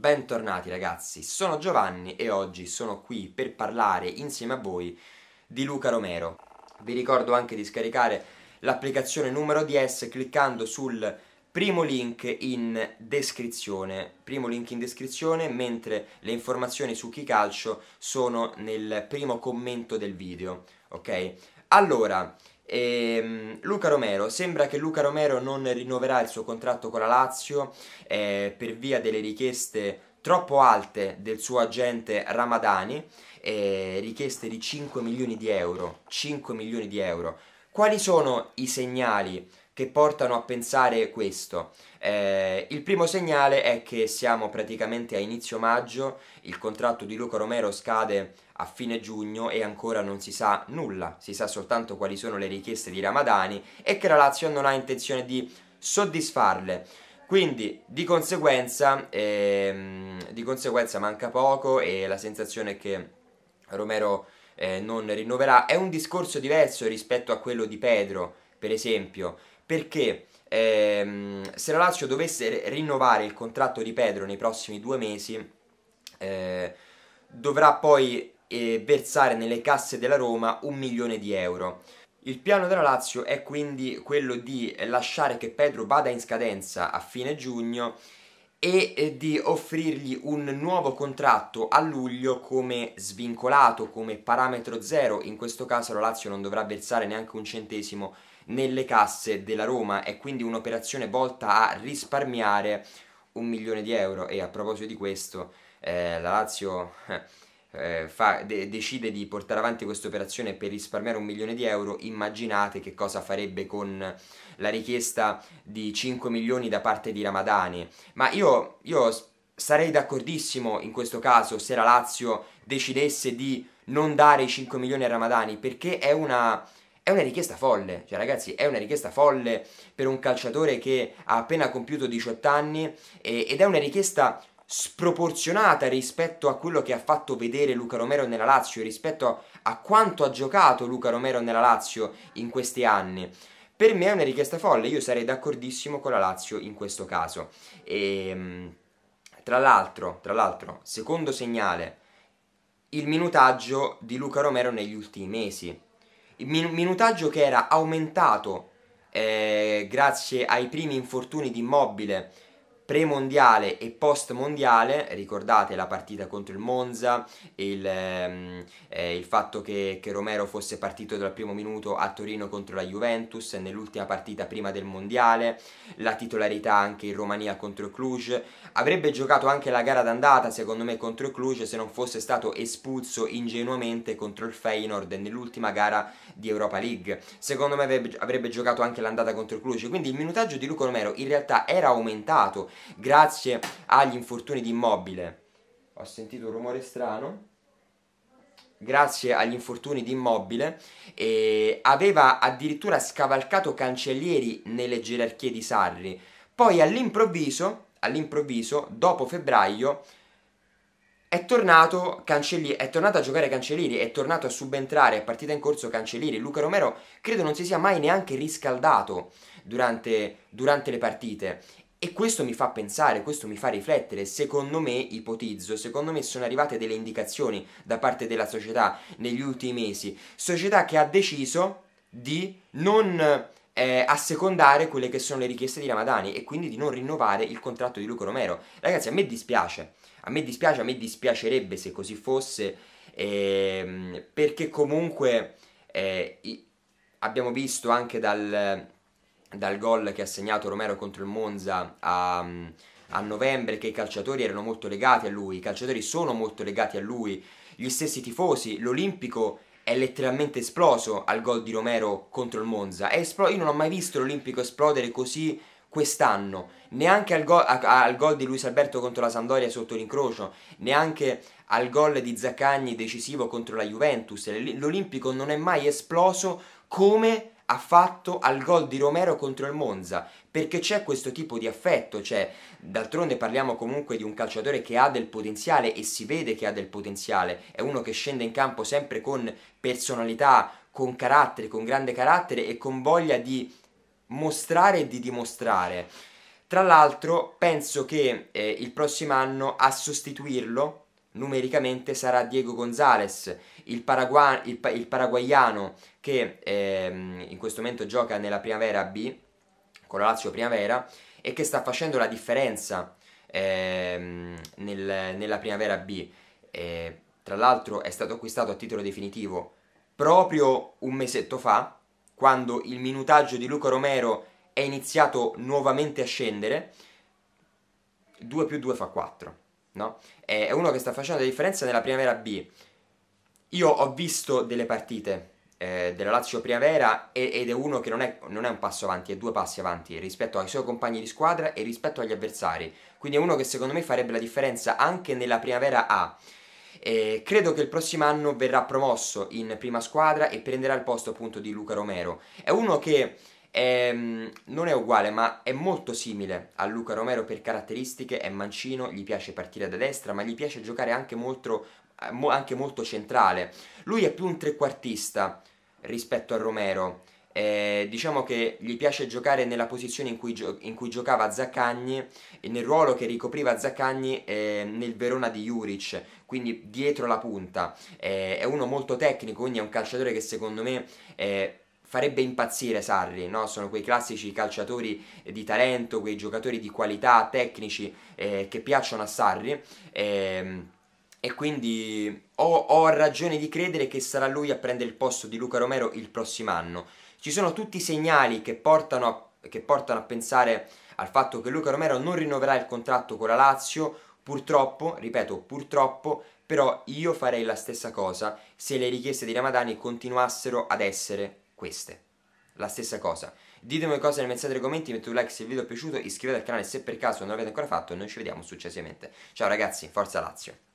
bentornati ragazzi, sono Giovanni e oggi sono qui per parlare insieme a voi di Luca Romero. Vi ricordo anche di scaricare l'applicazione numero 10 cliccando sul primo link in descrizione, primo link in descrizione, mentre le informazioni su Chi Calcio sono nel primo commento del video, ok? Allora, e, ehm, Luca Romero, sembra che Luca Romero non rinnoverà il suo contratto con la Lazio eh, per via delle richieste troppo alte del suo agente Ramadani, eh, richieste di 5 milioni di euro. 5 milioni di euro. Quali sono i segnali che portano a pensare questo? Eh, il primo segnale è che siamo praticamente a inizio maggio, il contratto di Luca Romero scade a fine giugno e ancora non si sa nulla, si sa soltanto quali sono le richieste di Ramadani e che la Lazio non ha intenzione di soddisfarle. Quindi di conseguenza, ehm, di conseguenza manca poco e la sensazione è che Romero eh, non rinnoverà è un discorso diverso rispetto a quello di Pedro, per esempio, perché ehm, se la Lazio dovesse rinnovare il contratto di Pedro nei prossimi due mesi, eh, dovrà poi e versare nelle casse della Roma un milione di euro. Il piano della Lazio è quindi quello di lasciare che Pedro vada in scadenza a fine giugno e di offrirgli un nuovo contratto a luglio come svincolato, come parametro zero. In questo caso la Lazio non dovrà versare neanche un centesimo nelle casse della Roma. È quindi un'operazione volta a risparmiare un milione di euro. E a proposito di questo, eh, la Lazio eh, eh, fa, de- decide di portare avanti questa operazione per risparmiare un milione di euro, immaginate che cosa farebbe con la richiesta di 5 milioni da parte di Ramadani. Ma io, io sarei d'accordissimo in questo caso se la Lazio decidesse di non dare i 5 milioni a Ramadani perché è una, è una richiesta folle, cioè ragazzi è una richiesta folle per un calciatore che ha appena compiuto 18 anni e, ed è una richiesta sproporzionata rispetto a quello che ha fatto vedere Luca Romero nella Lazio, rispetto a quanto ha giocato Luca Romero nella Lazio in questi anni. Per me è una richiesta folle, io sarei d'accordissimo con la Lazio in questo caso. E, ehm, tra, l'altro, tra l'altro, secondo segnale, il minutaggio di Luca Romero negli ultimi mesi. Il minutaggio che era aumentato eh, grazie ai primi infortuni di immobile premondiale e post-mondiale, ricordate la partita contro il Monza, il, ehm, eh, il fatto che, che, Romero fosse partito dal primo minuto a Torino contro la Juventus, nell'ultima partita prima del mondiale, la titolarità anche in Romania contro Cluj, avrebbe giocato anche la gara d'andata secondo me contro Cluj se non fosse stato espulso ingenuamente contro il Feyenoord nell'ultima gara di Europa League, secondo me avrebbe giocato anche l'andata contro Cluj, quindi il minutaggio di Luca Romero in realtà era aumentato grazie agli infortuni di immobile. Ho sentito un rumore strano grazie agli infortuni di immobile, eh, aveva addirittura scavalcato cancellieri nelle gerarchie di Sarri. Poi all'improvviso, all'improvviso dopo febbraio, è tornato, è tornato, a giocare Cancellieri, è tornato a subentrare a partita in corso Cancellieri. Luca Romero credo non si sia mai neanche riscaldato durante, durante le partite. E questo mi fa pensare, questo mi fa riflettere, secondo me, ipotizzo, secondo me sono arrivate delle indicazioni da parte della società negli ultimi mesi, società che ha deciso di non eh, assecondare quelle che sono le richieste di Ramadani e quindi di non rinnovare il contratto di Luca Romero. Ragazzi, a me dispiace, a me dispiace, a me dispiacerebbe se così fosse, ehm, perché comunque eh, abbiamo visto anche dal dal gol che ha segnato Romero contro il Monza a, a novembre che i calciatori erano molto legati a lui, i calciatori sono molto legati a lui, gli stessi tifosi, l'Olimpico è letteralmente esploso al gol di Romero contro il Monza. Espl- io non ho mai visto l'Olimpico esplodere così quest'anno, neanche al, go- a- al gol di Luis Alberto contro la Sandoria sotto l'incrocio, neanche al gol di Zaccagni decisivo contro la Juventus. L'Olimpico non è mai esploso come ha fatto al gol di Romero contro il Monza, perché c'è questo tipo di affetto, cioè d'altronde parliamo comunque di un calciatore che ha del potenziale e si vede che ha del potenziale, è uno che scende in campo sempre con personalità, con carattere, con grande carattere e con voglia di mostrare e di dimostrare. Tra l'altro penso che eh, il prossimo anno a sostituirlo numericamente sarà Diego Gonzalez, il, paragua- il, pa- il paraguayano che ehm, in questo momento gioca nella Primavera B, con la Lazio Primavera, e che sta facendo la differenza ehm, nel, nella Primavera B. Eh, tra l'altro è stato acquistato a titolo definitivo proprio un mesetto fa, quando il minutaggio di Luca Romero è iniziato nuovamente a scendere, 2 più 2 fa 4 no? È uno che sta facendo la differenza nella Primavera B. Io ho visto delle partite eh, della Lazio Primavera ed è uno che non è, non è, un passo avanti, è due passi avanti rispetto ai suoi compagni di squadra e rispetto agli avversari. Quindi è uno che secondo me farebbe la differenza anche nella Primavera A. Eh, credo che il prossimo anno verrà promosso in prima squadra e prenderà il posto appunto di Luca Romero. È uno che è, ehm, non è uguale, ma è molto simile a Luca Romero per caratteristiche, è mancino, gli piace partire da destra, ma gli piace giocare anche molto, eh, anche molto centrale. Lui è più un trequartista rispetto a Romero. Eh, diciamo che gli piace giocare nella posizione in cui, gio- in cui giocava Zaccagni e nel ruolo che ricopriva Zaccagni eh, nel Verona di Juric, quindi dietro la punta. Eh, è uno molto tecnico, quindi è un calciatore che secondo me eh, farebbe impazzire Sarri, no? sono quei classici calciatori eh, di talento, quei giocatori di qualità, tecnici eh, che piacciono a Sarri. Eh, e quindi ho, ho ragione di credere che sarà lui a prendere il posto di Luca Romero il prossimo anno. Ci sono tutti i segnali che portano a, che portano a pensare al fatto che Luca Romero non rinnoverà il contratto con la Lazio, purtroppo, ripeto, purtroppo però io farei la stessa cosa se le richieste di Ramadani continuassero ad essere queste. La stessa cosa. Ditemi cose nel messaggio dei commenti, mettete un like se il video è piaciuto, iscrivetevi al canale se per caso non l'avete ancora fatto e noi ci vediamo successivamente. Ciao ragazzi, forza Lazio!